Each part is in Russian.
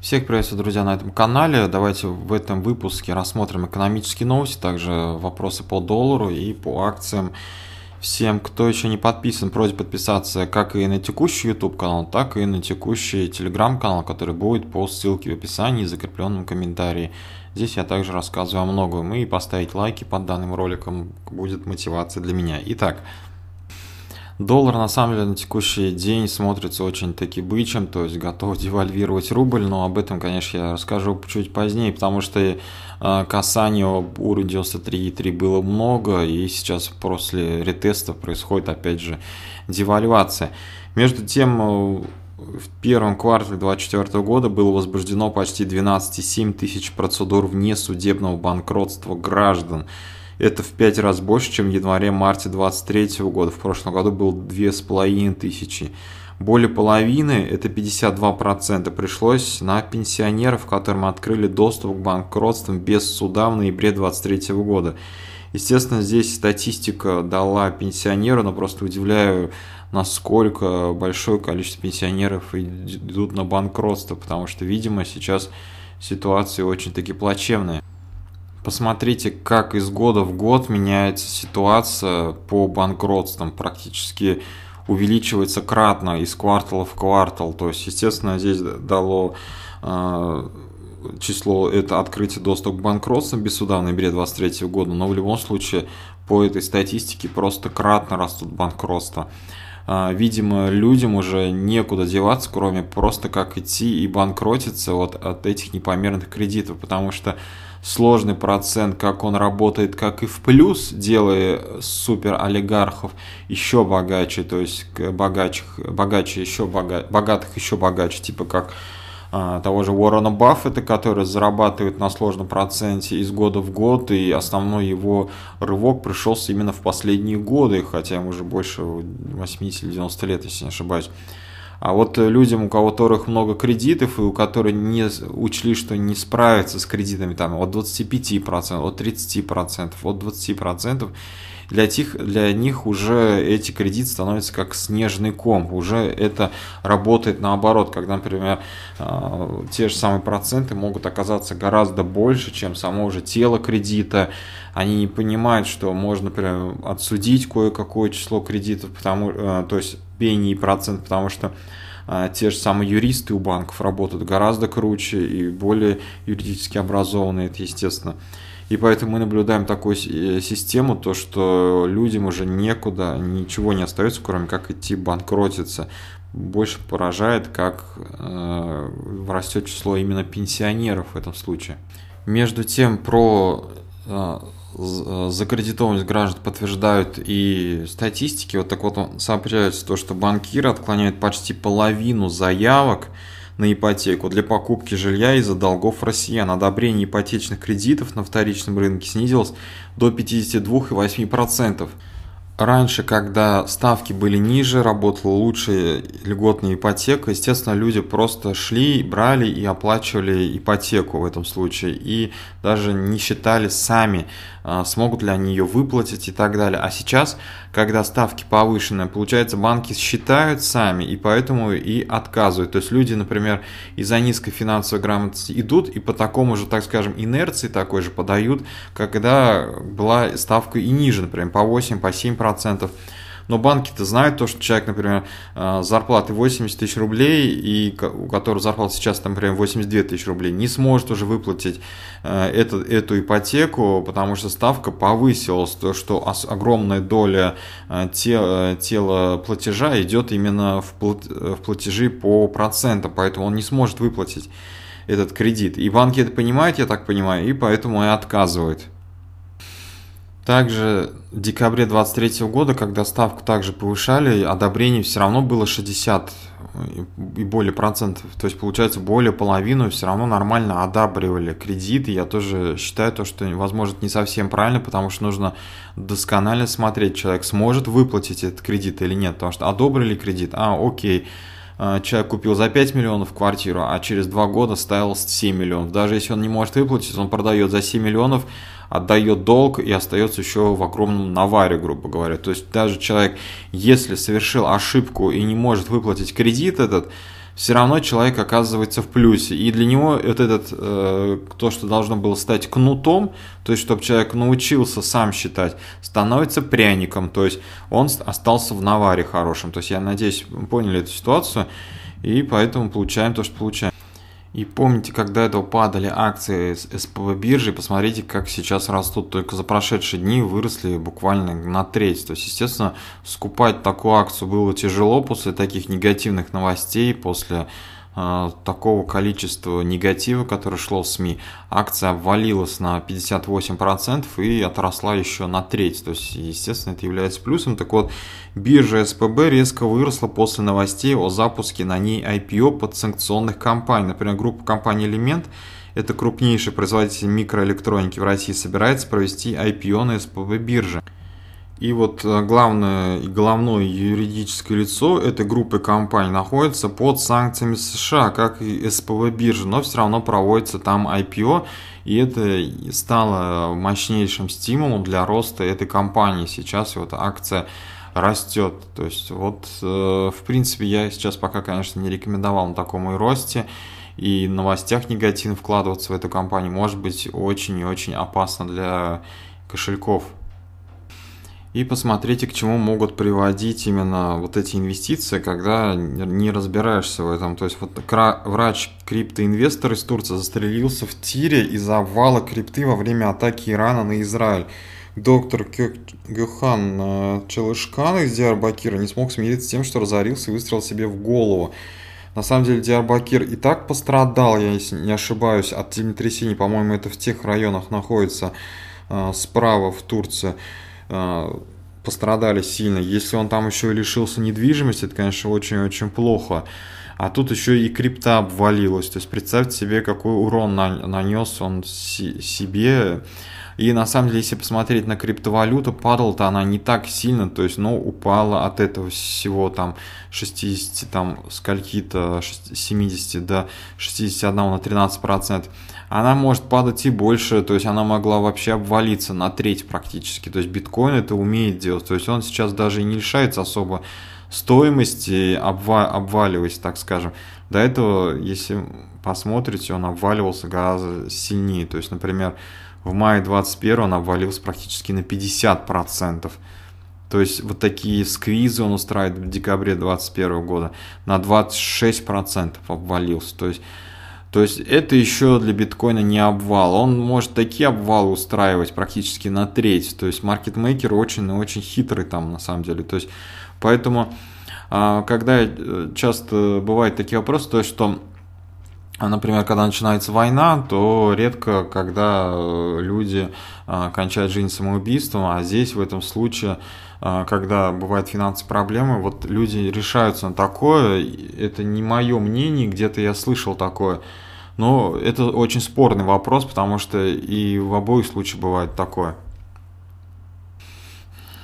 Всех приветствую, друзья, на этом канале. Давайте в этом выпуске рассмотрим экономические новости, также вопросы по доллару и по акциям. Всем, кто еще не подписан, просьба подписаться как и на текущий YouTube канал, так и на текущий Telegram канал, который будет по ссылке в описании и закрепленном комментарии. Здесь я также рассказываю о многом и поставить лайки под данным роликом будет мотивацией для меня. Итак, Доллар на самом деле на текущий день смотрится очень таки бычем, то есть готов девальвировать рубль, но об этом, конечно, я расскажу чуть позднее, потому что касание уровня 93,3 было много, и сейчас после ретеста происходит опять же девальвация. Между тем, а, в первом квартале 2024 года было возбуждено почти 12,7 тысяч процедур внесудебного банкротства граждан. Это в 5 раз больше, чем в январе-марте 2023 года. В прошлом году было 2500. Более половины, это 52%, пришлось на пенсионеров, которым открыли доступ к банкротствам без суда в ноябре 2023 года. Естественно, здесь статистика дала пенсионеру, но просто удивляю, насколько большое количество пенсионеров идут на банкротство, потому что, видимо, сейчас ситуация очень-таки плачевная. Посмотрите, как из года в год меняется ситуация по банкротствам. Практически увеличивается кратно из квартала в квартал. То есть, естественно, здесь дало э, число это открытие доступ к банкротствам без суда в ноябре 2023 года, но в любом случае по этой статистике просто кратно растут банкротства. Э, видимо, людям уже некуда деваться, кроме просто как идти и банкротиться вот от этих непомерных кредитов, потому что сложный процент, как он работает как и в плюс, делая супер олигархов еще богаче, то есть богачих, богаче еще бога, богатых еще богаче, типа как а, того же Уоррена Баффета, который зарабатывает на сложном проценте из года в год, и основной его рывок пришелся именно в последние годы, хотя ему уже больше 80 или 90 лет, если не ошибаюсь. А вот э, людям, у кого которых много кредитов и у которых не учли, что не справятся с кредитами там от 25%, от 30%, от 20%, для, тех, для них уже эти кредиты становятся как снежный ком, уже это работает наоборот, когда, например, э, те же самые проценты могут оказаться гораздо больше, чем само уже тело кредита, они не понимают, что можно прям отсудить кое-какое число кредитов, потому, э, то есть пени и процент, потому что э, те же самые юристы у банков работают гораздо круче и более юридически образованные, это естественно. И поэтому мы наблюдаем такую э, систему, то что людям уже некуда, ничего не остается, кроме как идти банкротиться. Больше поражает, как э, растет число именно пенсионеров в этом случае. Между тем, про э, э закредитованность граждан подтверждают и статистики. Вот так вот сообщается то, что банкиры отклоняют почти половину заявок, на ипотеку для покупки жилья из-за долгов россиян. Одобрение ипотечных кредитов на вторичном рынке снизилось до 52,8%. Раньше, когда ставки были ниже, работала лучшая льготная ипотека, естественно, люди просто шли, брали и оплачивали ипотеку в этом случае, и даже не считали сами, а, смогут ли они ее выплатить и так далее. А сейчас когда ставки повышены, получается, банки считают сами и поэтому и отказывают. То есть люди, например, из-за низкой финансовой грамотности идут и по такому же, так скажем, инерции такой же подают, когда была ставка и ниже, например, по 8, по 7 процентов. Но банки-то знают то, что человек, например, э, зарплаты 80 тысяч рублей, и у которого зарплата сейчас, например, 82 тысячи рублей, не сможет уже выплатить э, эту, эту ипотеку, потому что ставка повысилась, то, что огромная доля э, тела, тела платежа идет именно в, плат, в платежи по процентам, поэтому он не сможет выплатить этот кредит. И банки это понимают, я так понимаю, и поэтому и отказывают. Также в декабре 23 года, когда ставку также повышали, одобрение все равно было 60 э, и более процентов. То есть, получается, более половину все равно нормально одабривали кредиты. Я тоже считаю то, что, возможно, не совсем правильно, потому что нужно досконально смотреть, человек сможет выплатить этот кредит или нет. Потому что одобрили кредит, а, окей, а, человек купил за 5 миллионов квартиру, а через 2 года ставил 7 миллионов. Даже если он не может выплатить, он продает за 7 миллионов, отдает долг и остается еще в огромном наваре, грубо говоря. То есть даже человек, если совершил ошибку и не может выплатить кредит этот, все равно человек оказывается в плюсе. И для него вот этот, э, то, что должно было стать кнутом, то есть чтобы человек научился сам считать, становится пряником, то есть он остался в наваре хорошим. То есть я надеюсь, поняли эту ситуацию, и поэтому получаем то, что получаем. И помните, когда до этого падали акции с СПБ биржи, посмотрите, как сейчас растут. Только за прошедшие дни выросли буквально на треть. То есть, естественно, скупать такую акцию было тяжело после таких негативных новостей, после Э, такого количества негатива, которое шло в СМИ, акция обвалилась на 58% и отросла еще на треть. То есть, естественно, это является плюсом. Так вот, биржа СПБ резко выросла после новостей о запуске на ней IPO под санкционных компаний. Например, группа компаний «Элемент» это крупнейший производитель микроэлектроники в России, собирается провести IPO на СПБ бирже. И вот э, главное, головное юридическое лицо этой группы компаний находится под санкциями США, как и СПВ биржа, но все равно проводится там IPO, и это стало э, мощнейшим стимулом для роста этой компании. Сейчас вот акция растет. То есть вот, э, в принципе, я сейчас пока, конечно, не рекомендовал на таком и росте, и новостях негативно вкладываться в эту компанию может быть очень и очень опасно для кошельков и посмотрите, к чему могут приводить именно вот эти инвестиции, когда не разбираешься в этом. То есть вот врач-криптоинвестор из Турции застрелился в тире из-за обвала крипты во время атаки Ирана на Израиль. Доктор Гюхан э, Челышкан из Диарбакира не смог смириться с тем, что разорился и выстрелил себе в голову. На самом деле Диарбакир и так пострадал, я не ошибаюсь, от землетрясений, по-моему, это в тех районах находится э, справа в Турции. А, пострадали сильно. Если он там еще и лишился недвижимости, это, конечно, очень-очень плохо. А тут еще и крипта обвалилась. То есть представьте себе, какой урон нанес он себе. И на самом деле, если посмотреть на криптовалюту, падала-то она не так сильно, то есть, ну, упала от этого всего там 60, там скольки-то 70 до 61 на 13 процентов она может падать и больше, то есть она могла вообще обвалиться на треть практически. То есть биткоин это умеет делать, то есть он сейчас даже не лишается особо стоимости, обва обваливаясь, так скажем. До этого, если посмотрите, он обваливался гораздо сильнее. То есть, например, в мае 21 он обвалился практически на 50%. То есть вот такие сквизы он устраивает в декабре 2021 года на 26% обвалился. То есть то есть это еще для биткоина не обвал. Он может такие обвалы устраивать практически на треть. То есть маркетмейкер очень и ну, очень хитрый там на самом деле. То есть поэтому, а, когда э, часто бывают такие вопросы, то есть что а, например, когда начинается война, то редко, когда э, люди а, кончают жизнь самоубийством, а здесь в этом случае, а, когда бывают финансовые проблемы, вот люди решаются на такое, это не мое мнение, где-то я слышал такое, но это очень спорный вопрос, потому что и в обоих случаях бывает такое.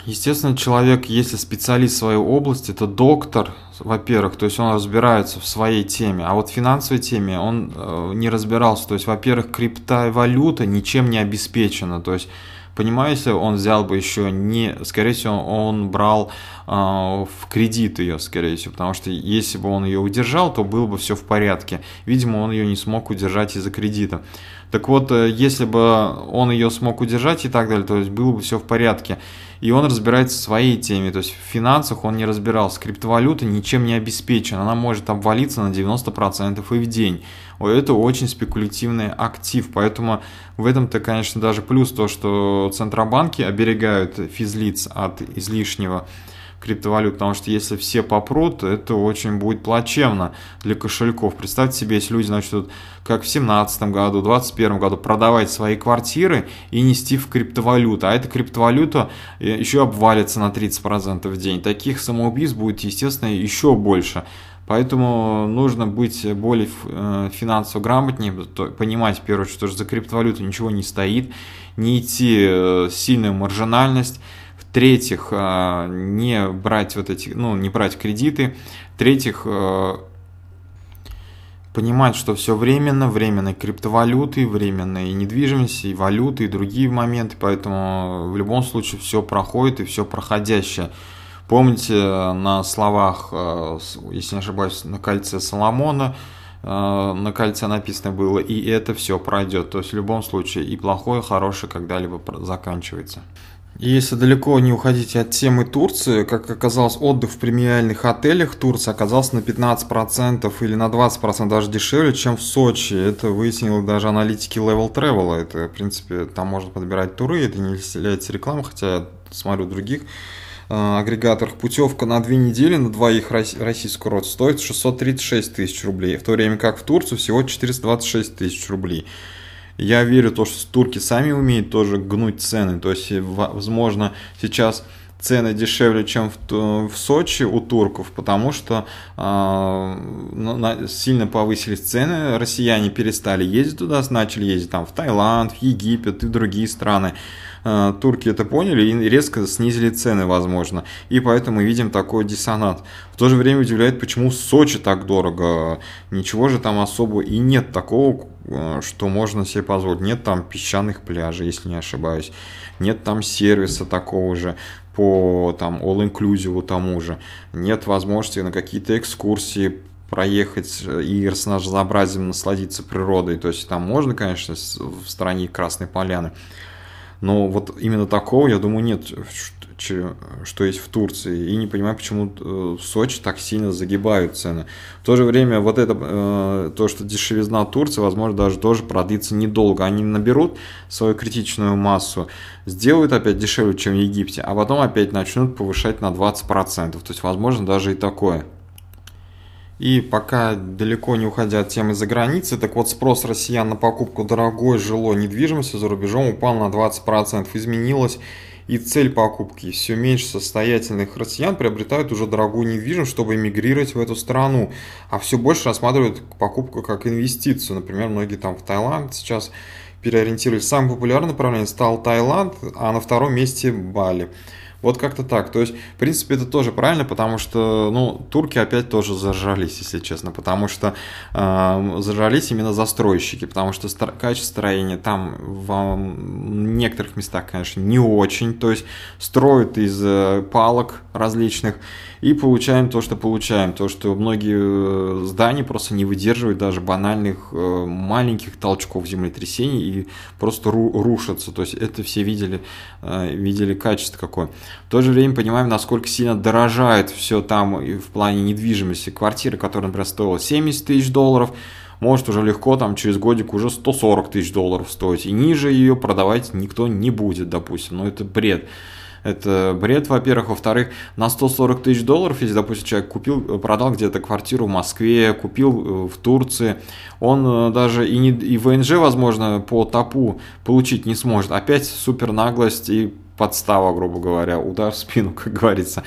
Естественно, человек, если специалист в своей области, это доктор, во-первых, то есть он разбирается в своей теме, а вот в финансовой теме он э, не разбирался. То есть, во-первых, криптовалюта ничем не обеспечена. То есть, понимаете, он взял бы еще не, скорее всего, он брал а, в кредит ее, скорее всего, потому что если бы он ее удержал, то было бы все в порядке. Видимо, он ее не смог удержать из-за кредита. Так вот, э, если бы он ее смог удержать и так далее, то есть было бы все в порядке. И он разбирается в своей теме, то есть в финансах он не разбирался. Криптовалюта ничем не обеспечена, она может обвалиться на 90% и в день. Это очень спекулятивный актив, поэтому в этом-то, конечно, даже плюс то, что центробанки оберегают физлиц от излишнего криптовалют, потому что если все попрут, это очень будет плачевно для кошельков. Представьте себе, если люди начнут, как в 2017 году, 2021 году, продавать свои квартиры и нести в криптовалюту, а эта криптовалюта э, еще обвалится на 30% в день. Таких самоубийств будет, естественно, еще больше. Поэтому нужно быть более э, финансово грамотнее, понимать, в первую очередь, что за криптовалюту ничего не стоит, не идти в э, сильную маржинальность, третьих э, не брать вот эти, ну, не брать кредиты, третьих э, понимать, что все временно, временные криптовалюты, временные недвижимости, и валюты, и другие моменты, поэтому в любом случае все проходит и все проходящее. Помните на словах, э, если не ошибаюсь, на кольце Соломона, на кольце написано было, и это все пройдет. То есть в любом случае и плохое, и хорошее когда-либо заканчивается если далеко не уходить от темы Турции, как оказалось, отдых в премиальных отелях Турции оказался на 15% или на 20% даже дешевле, чем в Сочи. Это выяснило даже аналитики Level Travel. Это, в принципе, там можно подбирать туры, это не является реклама, хотя я смотрю других э, агрегаторах путевка на две недели на двоих российского рода стоит 636 тысяч рублей, в то время как в Турцию всего 426 тысяч рублей. Я верю в то, что турки сами умеют тоже гнуть цены. То есть, возможно, сейчас цены дешевле, чем в, в Сочи у турков, потому что э, на, сильно повысились цены, россияне перестали ездить туда, начали ездить там в Таиланд, в Египет и другие страны. Э, турки это поняли и резко снизили цены, возможно. И поэтому мы видим такой диссонанс. В то же время удивляет, почему Сочи так дорого. Ничего же там особо и нет такого, э, что можно себе позволить. Нет там песчаных пляжей, если не ошибаюсь. Нет там сервиса такого же по там all-inclusive тому же. Нет возможности на какие-то экскурсии проехать э, и с разнообразием насладиться природой. То есть там можно, конечно, в стране Красной Поляны но вот именно такого, я думаю, нет, что есть в Турции. И не понимаю, почему э, в Сочи так сильно загибают цены. В то же время вот это, э, то, что дешевизна Турции, возможно, даже тоже продлится недолго. Они наберут свою критичную массу, сделают опять дешевле, чем в Египте, а потом опять начнут повышать на 20%. То есть, возможно, даже и такое. И пока далеко не уходя от темы за границы, так вот спрос россиян на покупку дорогой жилой недвижимости за рубежом упал на 20%, изменилось и цель покупки. Все меньше состоятельных россиян приобретают уже дорогую недвижимость, чтобы эмигрировать в эту страну, а все больше рассматривают покупку как инвестицию. Например, многие там в Таиланд сейчас переориентировались. Самое популярное направление стал Таиланд, а на втором месте Бали. Вот как-то так. То есть, в принципе, это тоже правильно, потому что, ну, турки опять тоже зажрались, если честно, потому что э, зажрались именно застройщики, потому что стро- качество строения там в некоторых местах, конечно, не очень. То есть, строят из э, палок различных и получаем то, что получаем. То, что многие э, здания просто не выдерживают даже банальных э, маленьких толчков землетрясений и просто ру- рушатся. То есть это все видели, э, видели качество какое. В то же время понимаем, насколько сильно дорожает все там и в плане недвижимости. Квартира, которая, например, стоила 70 тысяч долларов, может уже легко там через годик уже 140 тысяч долларов стоить. И ниже ее продавать никто не будет, допустим. Но это бред. Это бред, во-первых. Во-вторых, на 140 тысяч долларов, если, допустим, человек купил, продал где-то квартиру в Москве, купил э, в Турции, он э, даже и, не, и ВНЖ, возможно, по ТАПу получить не сможет. Опять супер наглость и подстава, грубо говоря, удар в спину, как говорится.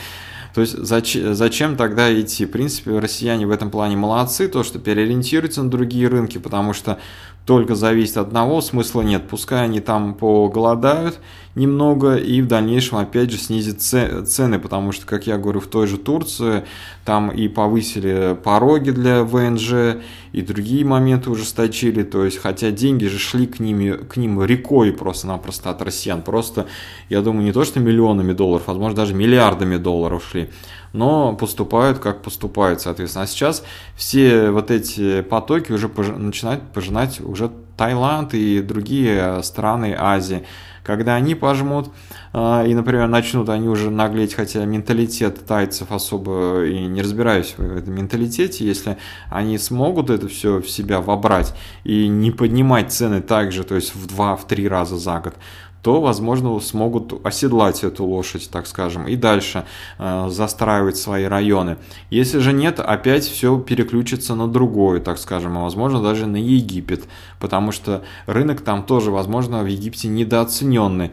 То есть зачем, зачем тогда идти? В принципе, россияне в этом плане молодцы, то, что переориентируются на другие рынки, потому что только зависит от одного, смысла нет. Пускай они там поголодают, немного и в дальнейшем опять же снизит цены, потому что, как я говорю, в той же Турции там и повысили пороги для ВНЖ, и другие моменты ужесточили, то есть хотя деньги же шли к, ними, к ним рекой просто-напросто от россиян, просто, я думаю, не то что миллионами долларов, возможно, даже миллиардами долларов шли, но поступают, как поступают, соответственно. А сейчас все вот эти потоки уже пож... начинают пожинать уже Таиланд и другие страны Азии когда они пожмут, а, и, например, начнут они уже наглеть, хотя менталитет тайцев особо и не разбираюсь в этом менталитете, если они смогут это все в себя вобрать и не поднимать цены так же, то есть в 2-3 раза за год, то, возможно, смогут оседлать эту лошадь, так скажем, и дальше э, застраивать свои районы. Если же нет, опять все переключится на другое, так скажем, а возможно даже на Египет, потому что рынок там тоже, возможно, в Египте недооцененный.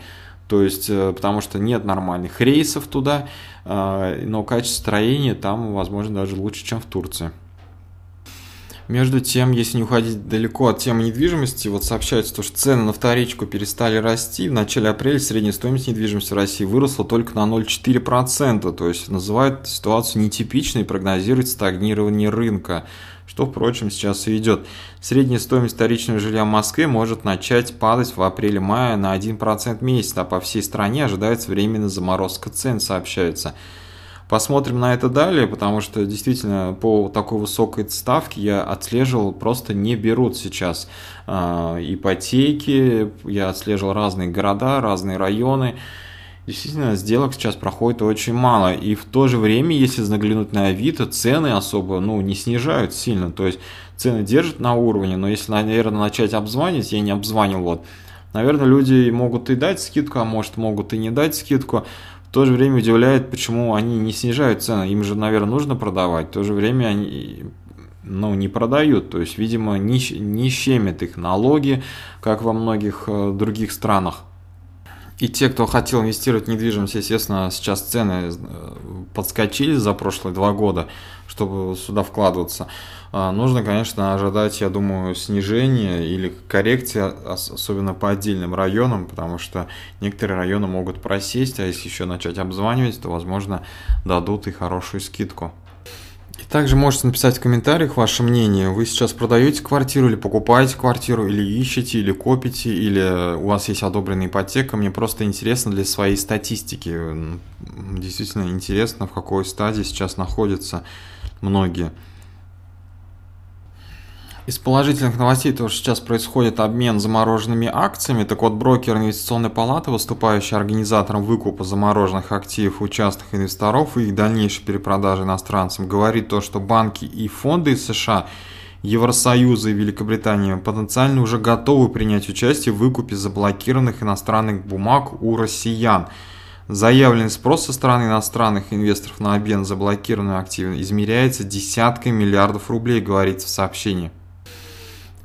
То есть, э, потому что нет нормальных рейсов туда, э, но качество строения там, возможно, даже лучше, чем в Турции. Между тем, если не уходить далеко от темы недвижимости, вот сообщается, то, что цены на вторичку перестали расти. В начале апреля средняя стоимость недвижимости в России выросла только на 0,4%. То есть называют ситуацию нетипичной и прогнозируют стагнирование рынка что, впрочем, сейчас и идет. Средняя стоимость вторичного жилья в Москве может начать падать в апреле-мае на 1% в месяц, а по всей стране ожидается временная заморозка цен, сообщается. Посмотрим на это далее, потому что действительно по такой высокой ставке я отслеживал, просто не берут сейчас э, ипотеки, я отслеживал разные города, разные районы. Действительно, сделок сейчас проходит очень мало. И в то же время, если заглянуть на Авито, цены особо ну, не снижают сильно. То есть цены держат на уровне, но если, наверное, начать обзванивать, я не обзванивал, вот, наверное, люди могут и дать скидку, а может могут и не дать скидку. В то же время удивляет, почему они не снижают цены. Им же, наверное, нужно продавать. В то же время они ну, не продают. То есть, видимо, не, не щемят их налоги, как во многих э, других странах. И те, кто хотел инвестировать в недвижимость, естественно, сейчас цены э, подскочили за прошлые два года, чтобы сюда вкладываться. А, нужно, конечно, ожидать, я думаю, снижения или коррекции, особенно по отдельным районам, потому что некоторые районы могут просесть, а если еще начать обзванивать, то, возможно, дадут и хорошую скидку. Также можете написать в комментариях ваше мнение. Вы сейчас продаете квартиру или покупаете квартиру, или ищете, или копите, или у вас есть одобренная ипотека. Мне просто интересно для своей статистики. Действительно интересно, в какой стадии сейчас находятся многие. Из положительных новостей то, что сейчас происходит обмен замороженными акциями, так вот брокер инвестиционной палаты, выступающий организатором выкупа замороженных активов у частных инвесторов и их дальнейшей перепродажи иностранцам, говорит то, что банки и фонды из США Евросоюза и Великобритании потенциально уже готовы принять участие в выкупе заблокированных иностранных бумаг у россиян. Заявленный спрос со стороны иностранных инвесторов на обмен заблокированных активов измеряется десятками миллиардов рублей, говорится в сообщении.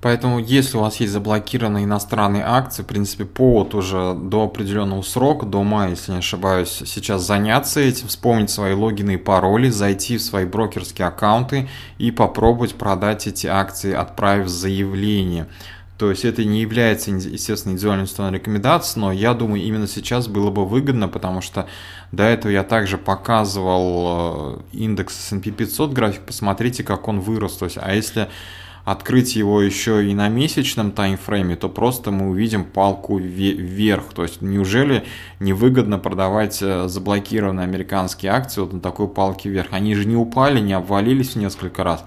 Поэтому, если у вас есть заблокированные иностранные акции, в принципе, повод уже до определенного срока, до мая, если не ошибаюсь, сейчас заняться этим, вспомнить свои логины и пароли, зайти в свои брокерские аккаунты и попробовать продать эти акции, отправив заявление. То есть это не является, естественно, индивидуальной инвестиционной рекомендацией, но я думаю, именно сейчас было бы выгодно, потому что до этого я также показывал э, индекс S&P 500 график, посмотрите, как он вырос. То есть, а если открыть его еще и на месячном таймфрейме, то просто мы увидим палку вверх. То есть неужели невыгодно продавать э, заблокированные американские акции вот на такой палке вверх? Они же не упали, не обвалились несколько раз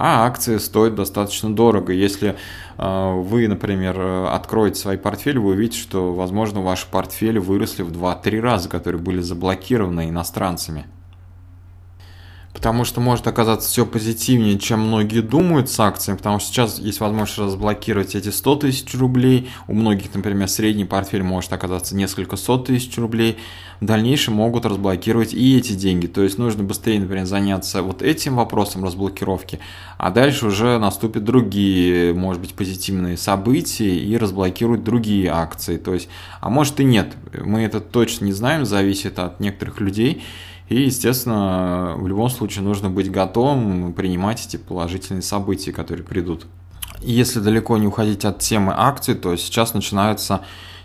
а акции стоят достаточно дорого. Если э, вы, например, э, откроете свой портфель, вы увидите, что, возможно, ваши портфели выросли в 2-3 раза, которые были заблокированы иностранцами потому что может оказаться все позитивнее, чем многие думают с акциями, потому что сейчас есть возможность разблокировать эти 100 тысяч рублей, у многих, например, средний портфель может оказаться несколько сот тысяч рублей, в дальнейшем могут разблокировать и эти деньги, то есть нужно быстрее, например, заняться вот этим вопросом разблокировки, а дальше уже наступят другие, может быть, позитивные события и разблокируют другие акции, то есть, а может и нет, мы это точно не знаем, зависит от некоторых людей, и, естественно, в любом случае нужно быть готовым принимать эти положительные события, которые придут. если далеко не уходить от темы акций, то сейчас начинается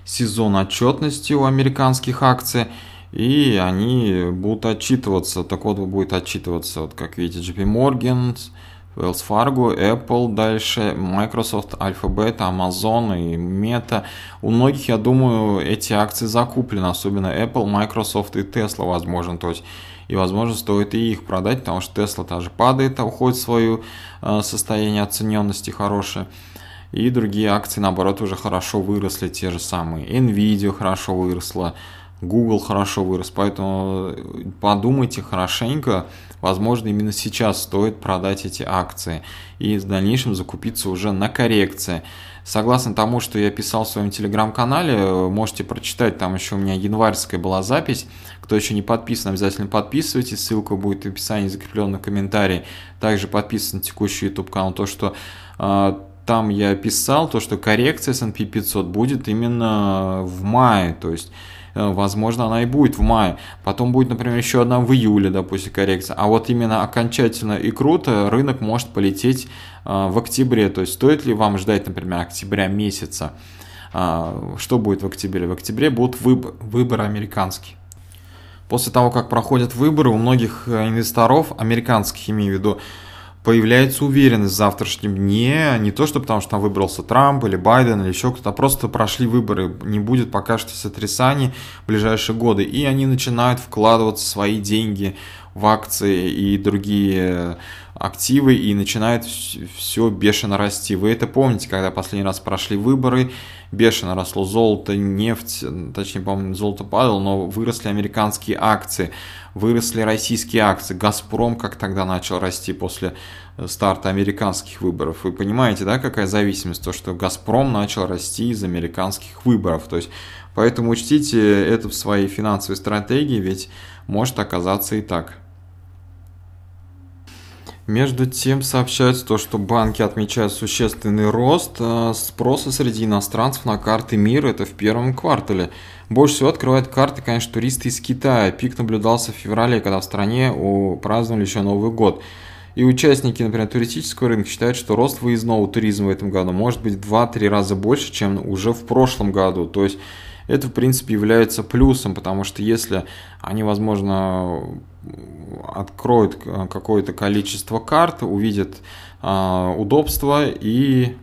сезон отчетности у американских акций, и они будут отчитываться. Так вот, будет отчитываться, вот как видите, JP Morgan, Wells Fargo, Apple, дальше Microsoft, Alphabet, Amazon и Meta. У многих, я думаю, эти акции закуплены, особенно Apple, Microsoft и Tesla, возможно. То есть и, возможно, стоит и их продать, потому что Tesla тоже падает, а уходит в свое э, состояние оцененности хорошее. И другие акции, наоборот, уже хорошо выросли, те же самые. Nvidia хорошо выросла, Google хорошо вырос, поэтому э, подумайте хорошенько, возможно, именно сейчас стоит продать эти акции и в дальнейшем закупиться уже на коррекции. Согласно тому, что я писал в своем телеграм-канале, можете прочитать, там еще у меня январьская была запись. Кто еще не подписан, обязательно подписывайтесь, ссылка будет в описании закрепленный комментарий. Также подписан на текущий YouTube канал, то что а, там я писал, то что коррекция S&P 500 будет именно в мае, то есть Э, возможно, она и будет в мае. Потом будет, например, еще одна в июле, допустим, коррекция. А вот именно окончательно и круто рынок может полететь э, в октябре. То есть стоит ли вам ждать, например, октября месяца? Э, что будет в октябре? В октябре будут выбор, выборы американские. После того, как проходят выборы, у многих инвесторов, американских имею в виду, появляется уверенность в завтрашнем дне, а не то, что потому что там выбрался Трамп или Байден или еще кто-то, а просто прошли выборы, не будет пока что сотрясаний в ближайшие годы, и они начинают вкладываться свои деньги в акции и другие активы, и начинает все бешено расти. Вы это помните, когда последний раз прошли выборы, бешено росло золото, нефть, точнее, по-моему, золото падало, но выросли американские акции, выросли российские акции, «Газпром» как тогда начал расти после э, старта американских выборов. Вы понимаете, да, какая зависимость, то, что «Газпром» начал расти из американских выборов, то есть Поэтому учтите это в своей финансовой стратегии, ведь может оказаться и так. Между тем сообщается то, что банки отмечают существенный рост э, спроса среди иностранцев на карты мира, это в первом квартале. Больше всего открывают карты, конечно, туристы из Китая. Пик наблюдался в феврале, когда в стране праздновали еще Новый год. И участники, например, туристического рынка считают, что рост выездного туризма в этом году может быть в 2-3 раза больше, чем уже в прошлом году. То есть это, в принципе, является плюсом, потому что если они, возможно, откроют какое-то количество карт, увидят э, а, удобство и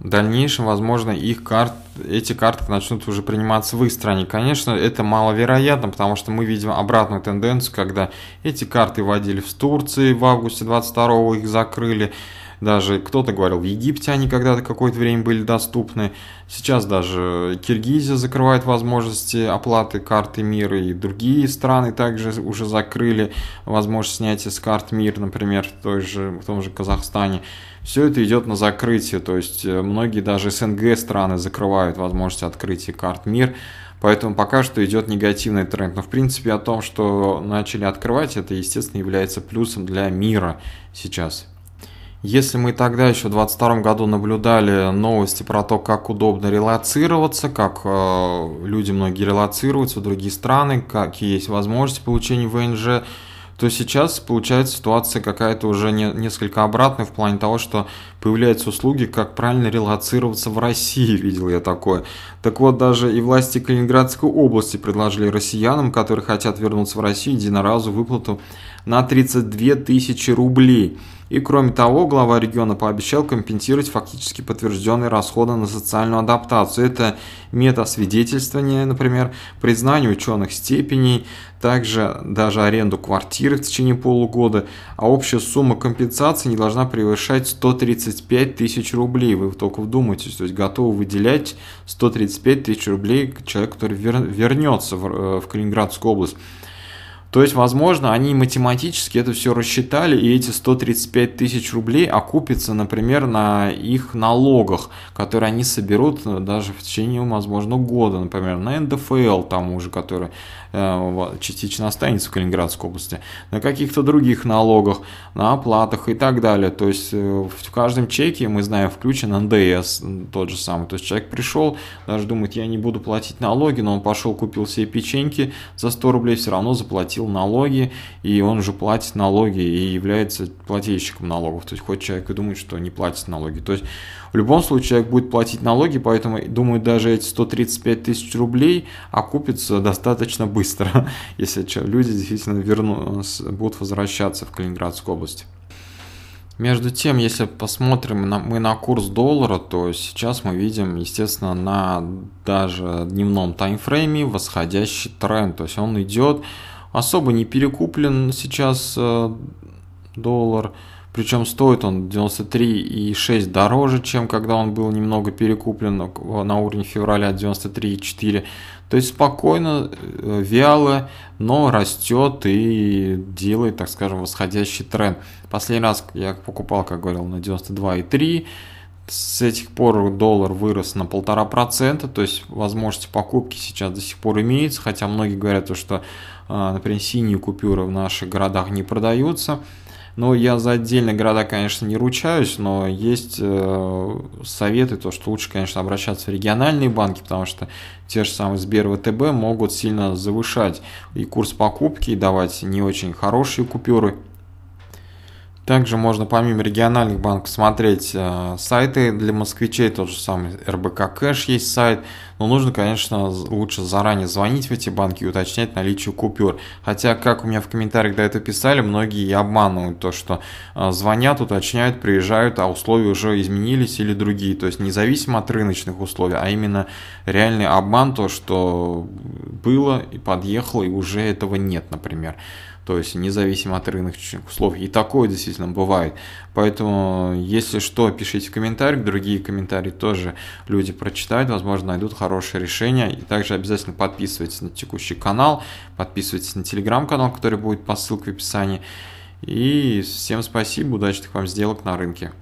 в дальнейшем, возможно, их карт, эти карты начнут уже приниматься в их стране. Конечно, это маловероятно, потому что мы видим обратную тенденцию, когда эти карты вводили в Турции в августе 22-го, их закрыли. Даже кто-то говорил, в Египте они когда-то какое-то время были доступны. Сейчас даже Киргизия закрывает возможности оплаты карты мира, и другие страны также уже закрыли возможность снятия с карт мир, например, в, той же, в том же Казахстане. Все это идет на закрытие, то есть э, многие даже СНГ страны закрывают возможность открытия карт мир, Поэтому пока что идет негативный тренд. Но в принципе о том, что начали открывать, это, естественно, является плюсом для мира сейчас. Если мы тогда еще в 22 году наблюдали новости про то, как удобно релацироваться, как э, люди многие релацируются в другие страны, какие есть возможности получения ВНЖ, то сейчас получается ситуация какая-то уже не, несколько обратная в плане того, что появляются услуги, как правильно релацироваться в России, видел я такое. Так вот, даже и власти Калининградской области предложили россиянам, которые хотят вернуться в Россию, единоразовую выплату на 32 тысячи рублей. И кроме того, глава региона пообещал компенсировать фактически подтвержденные расходы на социальную адаптацию. Это метасвидетельствование, например, признание ученых степеней, также даже аренду квартиры в течение полугода, а общая сумма компенсации не должна превышать 135 тысяч рублей. Вы только вдумайтесь, то есть готовы выделять 135 тысяч рублей человеку, который вернется э, в Калининградскую область. То есть, возможно, они математически это все рассчитали, и эти 135 тысяч рублей окупятся, например, на их налогах, которые они соберут э, даже в течение, возможно, года, например, на НДФЛ тому же, который Э, частично останется в Калининградской области, на каких-то других налогах, на оплатах и так далее. То есть э, в каждом чеке, мы знаем, включен НДС тот же самый. То есть человек пришел, даже думает, я не буду платить налоги, но он пошел, купил себе печеньки за 100 рублей, все равно заплатил налоги, и он уже платит налоги и является плательщиком налогов. То есть хоть человек и думает, что не платит налоги. То есть в любом случае человек будет платить налоги, поэтому, думаю, даже эти 135 тысяч рублей окупятся достаточно быстро быстро, если люди действительно верну, будут возвращаться в Калининградскую область. Между тем, если посмотрим на, мы на курс доллара, то сейчас мы видим, естественно, на даже дневном таймфрейме восходящий тренд. То есть он идет, особо не перекуплен сейчас э, доллар. Причем стоит он 93,6 дороже, чем когда он был немного перекуплен на уровне февраля 93,4. То есть спокойно, э, вяло, но растет и делает, так скажем, восходящий тренд. Последний раз я покупал, как говорил, на 92,3. С этих пор доллар вырос на полтора процента, то есть возможности покупки сейчас до сих пор имеется, хотя многие говорят, что, а, например, синие купюры в наших городах не продаются. Ну я за отдельные города, конечно, не ручаюсь, но есть э, советы, то, что лучше, конечно, обращаться в региональные банки, потому что те же самые Сбер ВТБ могут сильно завышать и курс покупки, и давать не очень хорошие купюры. Также можно помимо региональных банков смотреть э, сайты для москвичей, тот же самый РБК Кэш есть сайт, но нужно, конечно, лучше заранее звонить в эти банки и уточнять наличие купюр. Хотя, как у меня в комментариях до этого писали, многие и обманывают то, что э, звонят, уточняют, приезжают, а условия уже изменились или другие. То есть независимо от рыночных условий, а именно реальный обман, то, что было и подъехало, и уже этого нет, например то есть независимо от рыночных условий. И такое действительно бывает. Поэтому, если что, пишите комментарий, другие комментарии тоже люди прочитают, возможно, найдут хорошее решение. И также обязательно подписывайтесь на текущий канал, подписывайтесь на телеграм-канал, который будет по ссылке в описании. И всем спасибо, удачных вам сделок на рынке.